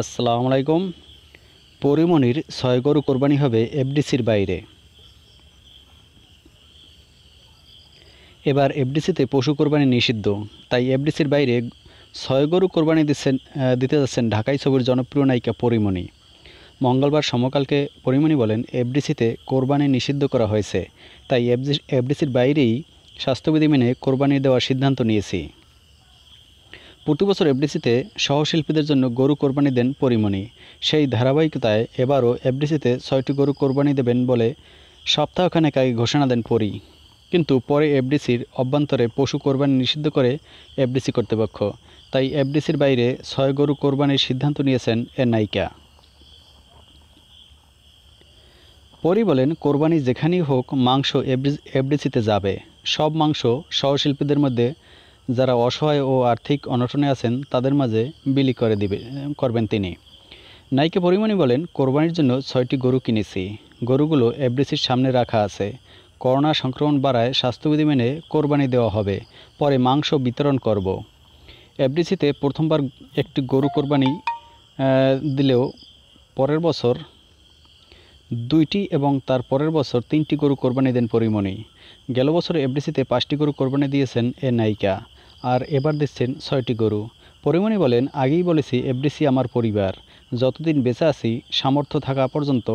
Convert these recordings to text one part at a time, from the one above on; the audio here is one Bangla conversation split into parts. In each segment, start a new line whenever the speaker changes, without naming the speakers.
আসসালামু আলাইকুম পরিমণির ছয় গরু কোরবানি হবে এফডিসির বাইরে এবার এফডিসিতে পশু কোরবানি নিষিদ্ধ তাই এফডিসির বাইরে ছয় গরু কোরবানি দিচ্ছেন দিতে যাচ্ছেন ঢাকাই ছবির জনপ্রিয় নায়িকা পরিমণি মঙ্গলবার সমকালকে পরিমণি বলেন এফডিসিতে কোরবানি নিষিদ্ধ করা হয়েছে তাই এফডিসির বাইরেই স্বাস্থ্যবিধি মেনে কোরবানি দেওয়ার সিদ্ধান্ত নিয়েছি প্রতি বছর এফডিসিতে সহশিল্পীদের জন্য গরু কোরবানি দেন পরিমণি সেই ধারাবাহিকতায় এবারও এফডিসিতে ছয়টি গরু কোরবানি দেবেন বলে সপ্তাহখানেক আগে ঘোষণা দেন পরি কিন্তু পরে এফডিসির অভ্যন্তরে পশু কোরবানি নিষিদ্ধ করে এফডিসি কর্তৃপক্ষ তাই এফডিসির বাইরে ছয় গরু কোরবানির সিদ্ধান্ত নিয়েছেন এর নায়িকা পরি বলেন কোরবানি যেখানেই হোক মাংস এফডিসিতে যাবে সব মাংস সহশিল্পীদের মধ্যে যারা অসহায় ও আর্থিক অনটনে আছেন তাদের মাঝে বিলি করে দিবে করবেন তিনি নায়িকা পরিমণি বলেন কোরবানির জন্য ছয়টি গরু কিনেছি গরুগুলো এফডিসির সামনে রাখা আছে করোনা সংক্রমণ বাড়ায় স্বাস্থ্যবিধি মেনে কোরবানি দেওয়া হবে পরে মাংস বিতরণ করব এফডিসিতে প্রথমবার একটি গরু কোরবানি দিলেও পরের বছর দুইটি এবং তার পরের বছর তিনটি গরু কোরবানি দেন পরিমণি গেল বছর এফডিসিতে পাঁচটি গরু কোরবানি দিয়েছেন এ নায়িকা আর এবার দিচ্ছেন ছয়টি গরু পরিমণি বলেন আগেই বলেছি এফডিসি আমার পরিবার যতদিন বেঁচে আছি সামর্থ্য থাকা পর্যন্ত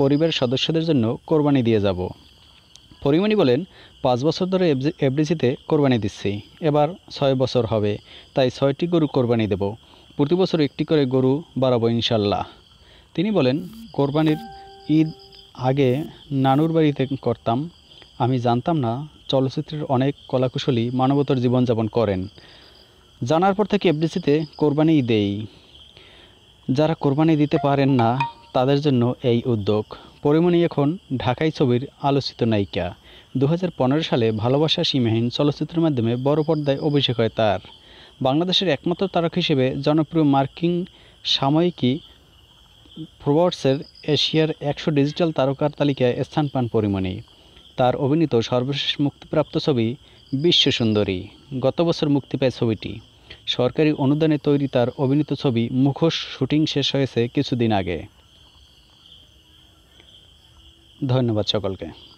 পরিবারের সদস্যদের জন্য কোরবানি দিয়ে যাব পরিমণি বলেন পাঁচ বছর ধরে এফডিসিতে কোরবানি দিচ্ছি এবার ছয় বছর হবে তাই ছয়টি গরু কোরবানি দেব প্রতি বছর একটি করে গরু বাড়াবো ইনশাল্লাহ তিনি বলেন কোরবানির ঈদ আগে নানুর বাড়িতে করতাম আমি জানতাম না চলচ্চিত্রের অনেক কলাকুশলী মানবতার জীবনযাপন করেন জানার পর থেকে এফডিসিতে কোরবানি দেই যারা কোরবানি দিতে পারেন না তাদের জন্য এই উদ্যোগ পরিমণি এখন ঢাকাই ছবির আলোচিত নায়িকা দু সালে ভালোবাসা সীমাহীন চলচ্চিত্রের মাধ্যমে বড় পর্দায় অভিষেক হয় তার বাংলাদেশের একমাত্র তারক হিসেবে জনপ্রিয় মার্কিং সাময়িকী প্রবার্টসের এশিয়ার একশো ডিজিটাল তারকার তালিকায় স্থান পান পরিমণি তার অভিনীত সর্বশেষ মুক্তিপ্রাপ্ত ছবি বিশ্ব সুন্দরী গত বছর মুক্তি পায় ছবিটি সরকারি অনুদানে তৈরি তার অভিনীত ছবি মুখোশ শুটিং শেষ হয়েছে কিছুদিন আগে ধন্যবাদ সকলকে